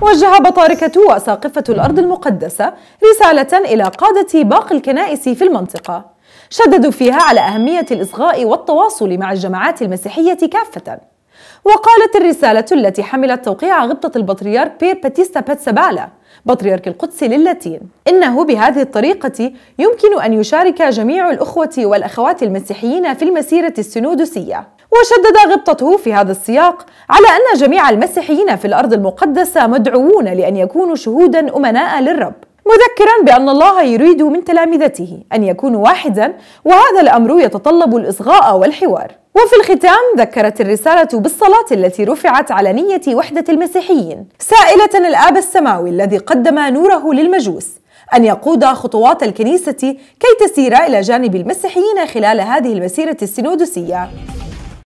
وجه بطاركة وساقفة الأرض المقدسة رسالة إلى قادة باقي الكنائس في المنطقة شددوا فيها على أهمية الإصغاء والتواصل مع الجماعات المسيحية كافة وقالت الرسالة التي حملت توقيع غبطة البطريرك بير باتيستا باتسابالا بطريرك القدس للاتين إنه بهذه الطريقة يمكن أن يشارك جميع الأخوة والأخوات المسيحيين في المسيرة السنودسية وشدد غبطته في هذا السياق على أن جميع المسيحيين في الأرض المقدسة مدعوون لأن يكونوا شهودا أمناء للرب مذكرا بأن الله يريد من تلامذته أن يكونوا واحدا وهذا الأمر يتطلب الإصغاء والحوار وفي الختام ذكرت الرسالة بالصلاة التي رفعت على نية وحدة المسيحيين سائلة الآب السماوي الذي قدم نوره للمجوس أن يقود خطوات الكنيسة كي تسير إلى جانب المسيحيين خلال هذه المسيرة السينودسية